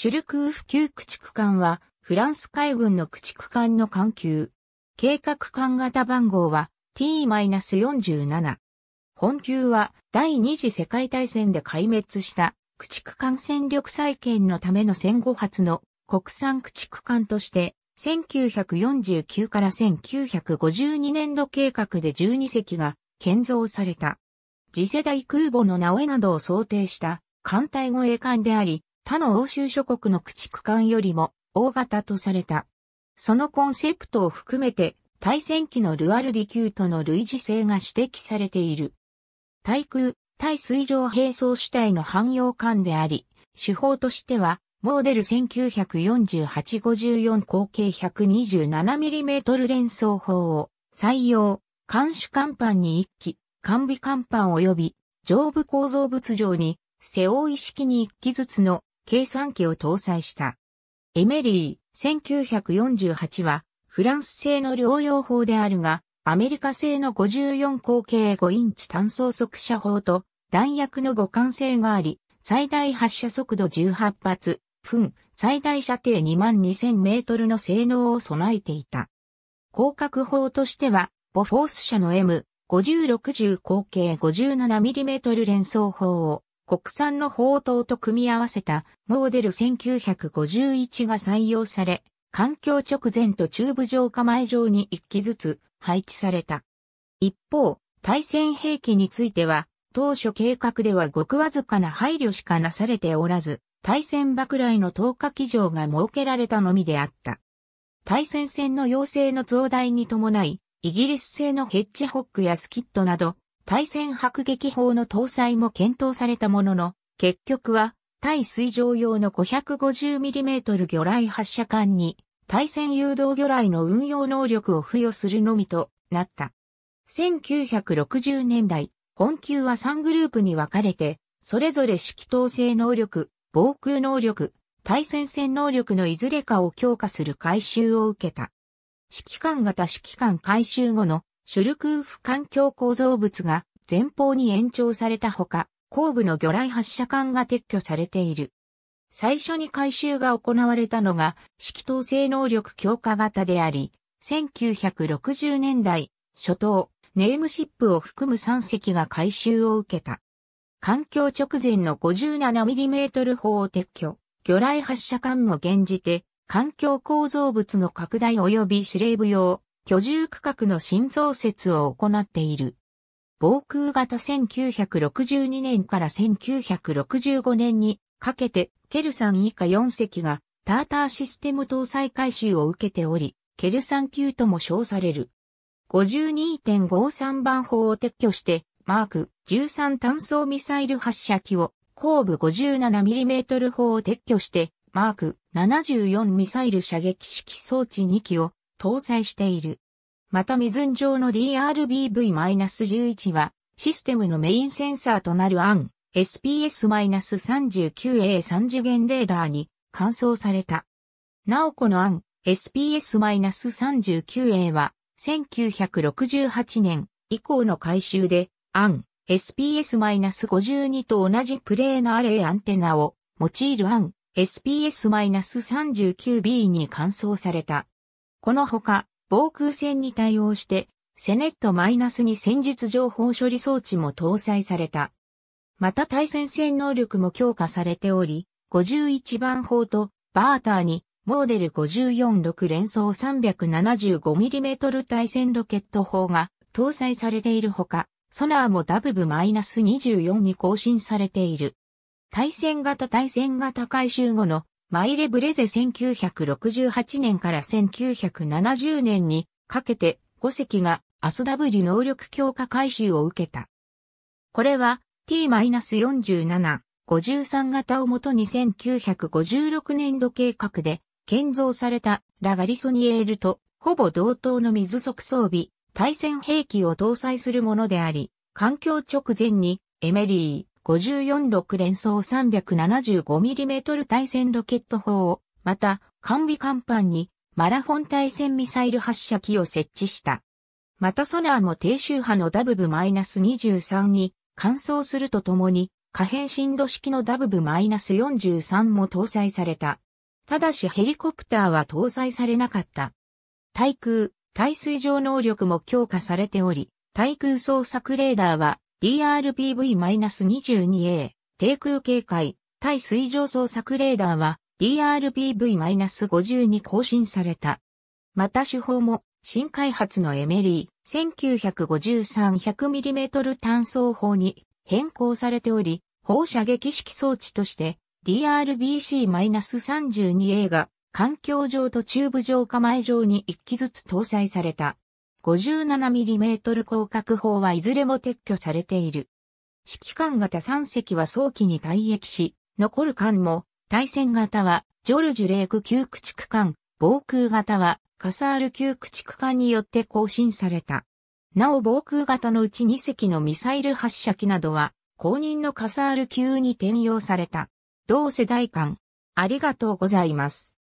シュルクーフ級駆逐艦は、フランス海軍の駆逐艦の艦級。計画艦型番号は T-47。本級は第二次世界大戦で壊滅した駆逐艦戦力再建のための戦後初の国産駆逐艦として、1949から1952年度計画で12隻が建造された。次世代空母の名前などを想定した艦隊護衛艦であり、他の欧州諸国の駆逐艦よりも大型とされた。そのコンセプトを含めて、対戦機のルアルディ級との類似性が指摘されている。対空、対水上兵装主体の汎用艦であり、手法としては、モーデル1948-54口径 127mm 連装砲を採用、艦首艦板に1機、艦尾艦板及び上部構造物上に、背負い式に1機ずつの計算機を搭載した。エメリー1948はフランス製の療養法であるが、アメリカ製の54口径5インチ単装速射砲と弾薬の互換性があり、最大発射速度18発、分、最大射程2万2000メートルの性能を備えていた。広角砲としては、ボフォース社の M、5060口径 57mm 連装砲を国産の砲塔と組み合わせたモーデル1951が採用され、環境直前と中部城構前上に1機ずつ配置された。一方、対戦兵器については、当初計画ではごくわずかな配慮しかなされておらず、対戦爆雷の投下機場が設けられたのみであった。対戦戦の要請の増大に伴い、イギリス製のヘッジホックやスキットなど、対戦迫撃砲の搭載も検討されたものの、結局は、対水上用の 550mm 魚雷発射管に、対戦誘導魚雷の運用能力を付与するのみとなった。1960年代、本級は3グループに分かれて、それぞれ指揮統制能力、防空能力、対戦戦能力のいずれかを強化する改修を受けた。指揮官型指揮官改修後の主力フ環境構造物が前方に延長されたほか、後部の魚雷発射管が撤去されている。最初に改修が行われたのが、式統制能力強化型であり、1960年代初頭、ネームシップを含む3隻が改修を受けた。環境直前の 57mm 砲を撤去、魚雷発射管も現じて、環境構造物の拡大及び司令部用、居住区画の新増設を行っている。防空型1962年から1965年にかけて、ケルサン以下4隻がターターシステム搭載改修を受けており、ケルサン級とも称される。52.53番砲を撤去して、マーク13単装ミサイル発射機を後部 57mm 砲を撤去して、マーク74ミサイル射撃式装置2機を搭載している。また未ん上の DRBV-11 は、システムのメインセンサーとなる AN SPS-39A 3次元レーダーに換装された。なおこの AN SPS-39A は、1968年以降の改修で、AN SPS-52 と同じプレーナーレイアンテナを用いる AN SPS-39B に換装された。このほか、防空戦に対応して、セネット -2 戦術情報処理装置も搭載された。また対戦戦能力も強化されており、51番砲とバーターにモーデル546連装 375mm 対戦ロケット砲が搭載されているほか、ソナーもダブブ -24 に更新されている。対戦型対戦型回収後のマイレ・ブレゼ1968年から1970年にかけて5隻がアスダブリ能力強化改修を受けた。これは T-47、53型をもとに1956年度計画で建造されたラガリソニエールとほぼ同等の水速装備、対戦兵器を搭載するものであり、環境直前にエメリー。54-6連装 375mm 対戦ロケット砲、を、また、完備甲板にマラフォン対戦ミサイル発射機を設置した。またソナーも低周波のダブブ -23 に乾燥するとともに、可変振動式のダブブ -43 も搭載された。ただしヘリコプターは搭載されなかった。対空、対水上能力も強化されており、対空捜索レーダーは DRPV-22A 低空警戒対水上捜索レーダーは DRPV-52 更新された。また手法も新開発のエメリー 1953-100mm 単装砲に変更されており、放射撃式装置として DRBC-32A が環境上とチューブ上構え上に一機ずつ搭載された。57mm 広角砲はいずれも撤去されている。指揮官型3隻は早期に退役し、残る艦も、対戦型は、ジョルジュ・レーク旧駆逐艦、防空型は、カサール旧駆逐艦によって更新された。なお防空型のうち2隻のミサイル発射機などは、公認のカサール級に転用された。同世代間、ありがとうございます。